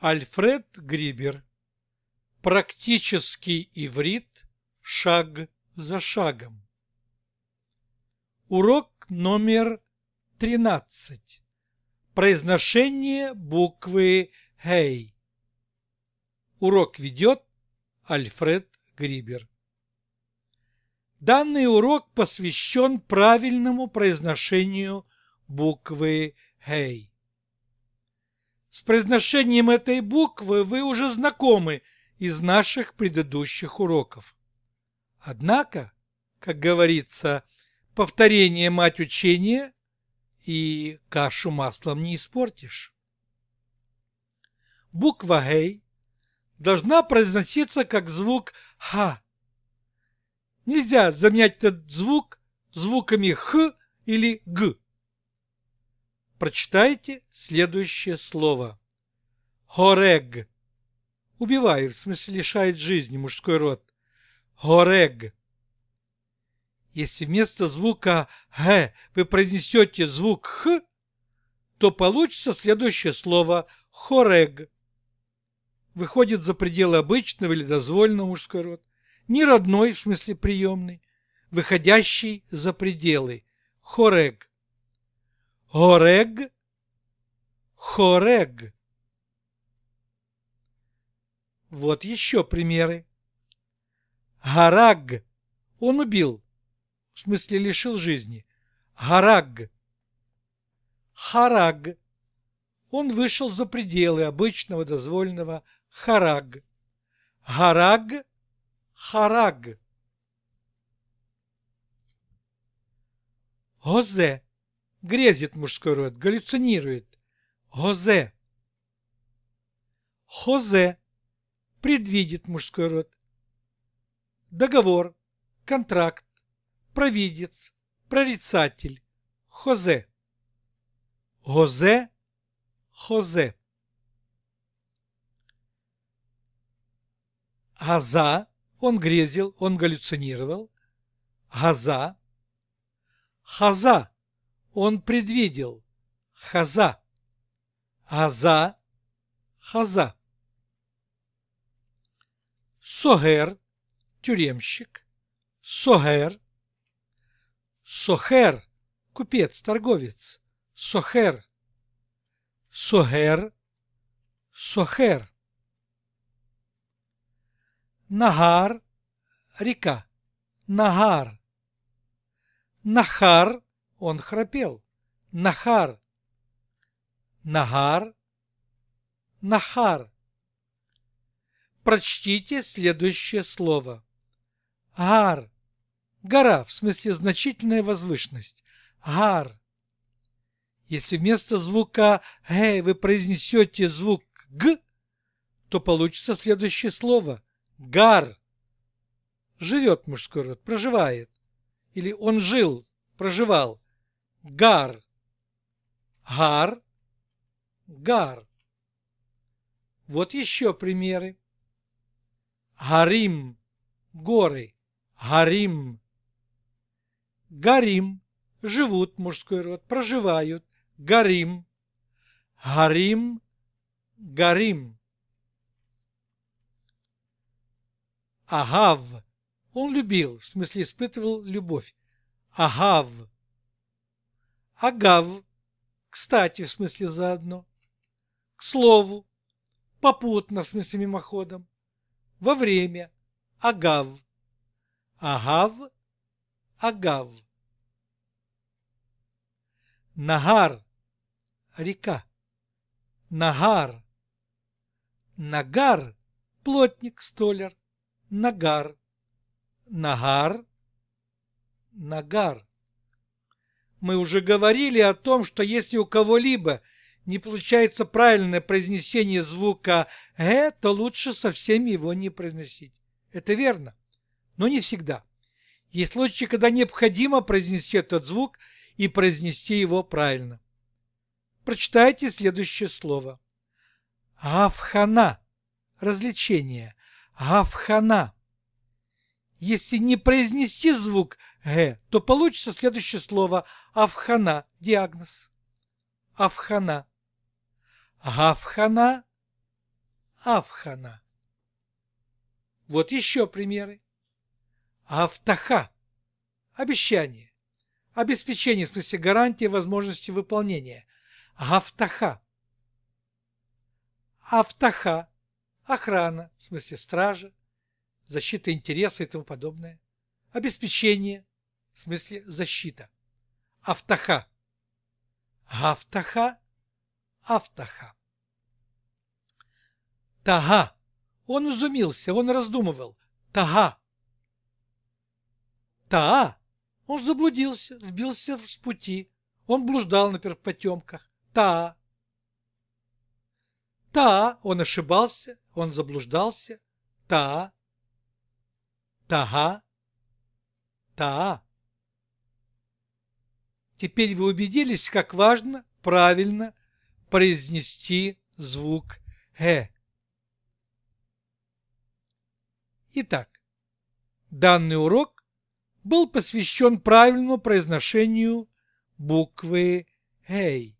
Альфред Грибер. Практический иврит шаг за шагом. Урок номер 13. Произношение буквы «Хей». Урок ведет Альфред Грибер. Данный урок посвящен правильному произношению буквы «Хей». С произношением этой буквы вы уже знакомы из наших предыдущих уроков. Однако, как говорится, повторение мать учения и кашу маслом не испортишь. Буква «гей» должна произноситься как звук «ха». Нельзя заменять этот звук звуками «х» или «г» прочитайте следующее слово. Хорег. Убивая, в смысле лишает жизни мужской род. Хорег. Если вместо звука «г» вы произнесете звук «х», то получится следующее слово «хорег». Выходит за пределы обычного или дозвольного мужской род. Не родной, в смысле приемный, выходящий за пределы. Хорег. Хорег, хорег. Вот еще примеры. Гараг. Он убил. В смысле, лишил жизни. Гараг. Хараг. Он вышел за пределы обычного дозволенного хараг. Гараг. Хараг. Озе. Грезит мужской род, галлюцинирует. Хозе, Хозе. Предвидит мужской род. Договор, контракт, провидец, прорицатель, хозе. Хозе, хозе. Газа, он грезил, он галлюцинировал. Газа. Хаза, он предвидел Хаза. хаза, Хаза. Согер, тюремщик. Согер. Сохер, купец, торговец. Сохер. Сохер. Сохер. Нагар, река. Нагар. Нахар, он храпел. Нахар. Нагар. Нахар. Прочтите следующее слово. Гар. Гора, в смысле значительная возвышенность. Гар. Если вместо звука «г» вы произнесете звук «г», то получится следующее слово «гар». Живет мужской род, проживает. Или он жил, проживал гар, гар, гар. Вот еще примеры. Гарим, горы, гарим. Гарим, живут, мужской род, проживают, гарим. Гарим, гарим. Агав, он любил, в смысле испытывал любовь. Агав. Агав. Кстати, в смысле заодно. К слову. Попутно, в смысле мимоходом. Во время. Агав. Агав. Агав. Нагар. Река. Нагар. Нагар. Плотник, столяр. Нагар. Нагар. Нагар. Мы уже говорили о том, что если у кого-либо не получается правильное произнесение звука «э», то лучше совсем его не произносить. Это верно, но не всегда. Есть случаи, когда необходимо произнести этот звук и произнести его правильно. Прочитайте следующее слово. афхана. Развлечение. Афхана. Если не произнести звук «г», то получится следующее слово «авхана» – диагноз. Авхана. Гавхана. Авхана. Вот еще примеры. Автаха. Обещание. Обеспечение, в смысле гарантии возможности выполнения. Автаха. Автаха. Охрана, в смысле стража защита интереса и тому подобное, обеспечение, в смысле защита, автоха, автоха, автоха. Тага. Он изумился, он раздумывал. Тага. Таа. Он заблудился, сбился с пути. Он блуждал, например, в потемках. Таа. Таа. Он ошибался, он заблуждался. Таа. Тага, Таа. Теперь вы убедились, как важно правильно произнести звук «э». Итак, данный урок был посвящен правильному произношению буквы «эй».